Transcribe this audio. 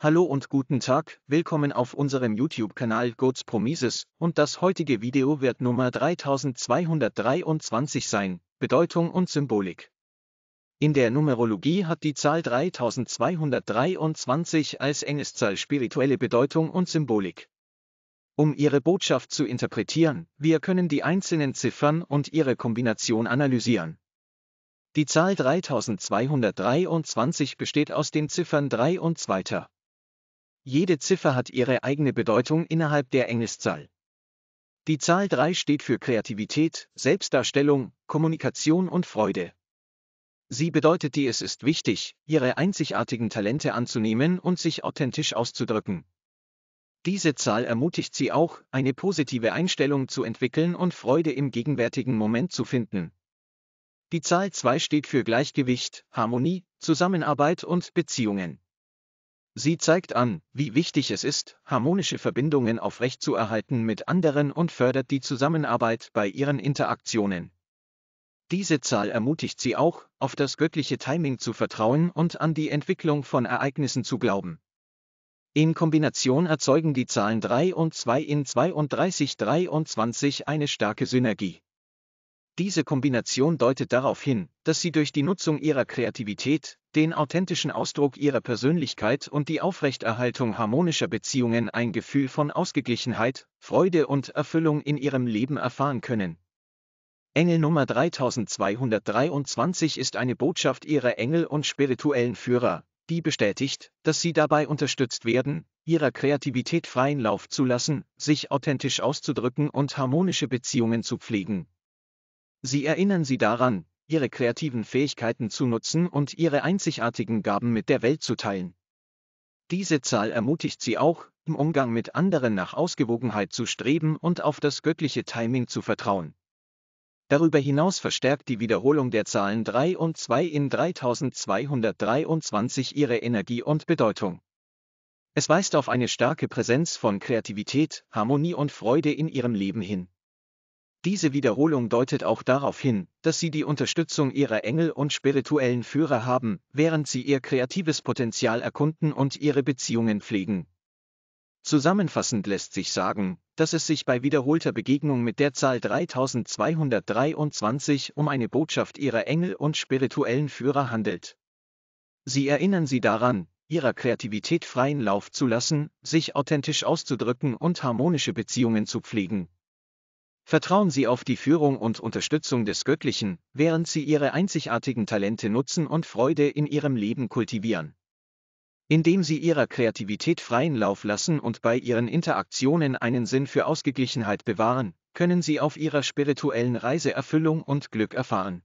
Hallo und guten Tag, willkommen auf unserem YouTube-Kanal Gods Promises und das heutige Video wird Nummer 3223 sein, Bedeutung und Symbolik. In der Numerologie hat die Zahl 3223 als Engelszahl spirituelle Bedeutung und Symbolik. Um ihre Botschaft zu interpretieren, wir können die einzelnen Ziffern und ihre Kombination analysieren. Die Zahl 3223 besteht aus den Ziffern 3 und 2. Jede Ziffer hat ihre eigene Bedeutung innerhalb der Engelszahl. Die Zahl 3 steht für Kreativität, Selbstdarstellung, Kommunikation und Freude. Sie bedeutet die es ist wichtig, ihre einzigartigen Talente anzunehmen und sich authentisch auszudrücken. Diese Zahl ermutigt sie auch, eine positive Einstellung zu entwickeln und Freude im gegenwärtigen Moment zu finden. Die Zahl 2 steht für Gleichgewicht, Harmonie, Zusammenarbeit und Beziehungen. Sie zeigt an, wie wichtig es ist, harmonische Verbindungen aufrechtzuerhalten mit anderen und fördert die Zusammenarbeit bei ihren Interaktionen. Diese Zahl ermutigt sie auch, auf das göttliche Timing zu vertrauen und an die Entwicklung von Ereignissen zu glauben. In Kombination erzeugen die Zahlen 3 und 2 in 32 23 eine starke Synergie. Diese Kombination deutet darauf hin, dass sie durch die Nutzung ihrer Kreativität, den authentischen Ausdruck ihrer Persönlichkeit und die Aufrechterhaltung harmonischer Beziehungen ein Gefühl von Ausgeglichenheit, Freude und Erfüllung in ihrem Leben erfahren können. Engel Nummer 3223 ist eine Botschaft ihrer Engel und spirituellen Führer, die bestätigt, dass sie dabei unterstützt werden, ihrer Kreativität freien Lauf zu lassen, sich authentisch auszudrücken und harmonische Beziehungen zu pflegen, Sie erinnern sie daran, ihre kreativen Fähigkeiten zu nutzen und ihre einzigartigen Gaben mit der Welt zu teilen. Diese Zahl ermutigt sie auch, im Umgang mit anderen nach Ausgewogenheit zu streben und auf das göttliche Timing zu vertrauen. Darüber hinaus verstärkt die Wiederholung der Zahlen 3 und 2 in 3223 ihre Energie und Bedeutung. Es weist auf eine starke Präsenz von Kreativität, Harmonie und Freude in ihrem Leben hin. Diese Wiederholung deutet auch darauf hin, dass sie die Unterstützung ihrer Engel und spirituellen Führer haben, während sie ihr kreatives Potenzial erkunden und ihre Beziehungen pflegen. Zusammenfassend lässt sich sagen, dass es sich bei wiederholter Begegnung mit der Zahl 3223 um eine Botschaft ihrer Engel und spirituellen Führer handelt. Sie erinnern sie daran, ihrer Kreativität freien Lauf zu lassen, sich authentisch auszudrücken und harmonische Beziehungen zu pflegen. Vertrauen Sie auf die Führung und Unterstützung des Göttlichen, während Sie Ihre einzigartigen Talente nutzen und Freude in Ihrem Leben kultivieren. Indem Sie Ihrer Kreativität freien Lauf lassen und bei Ihren Interaktionen einen Sinn für Ausgeglichenheit bewahren, können Sie auf Ihrer spirituellen Reise Erfüllung und Glück erfahren.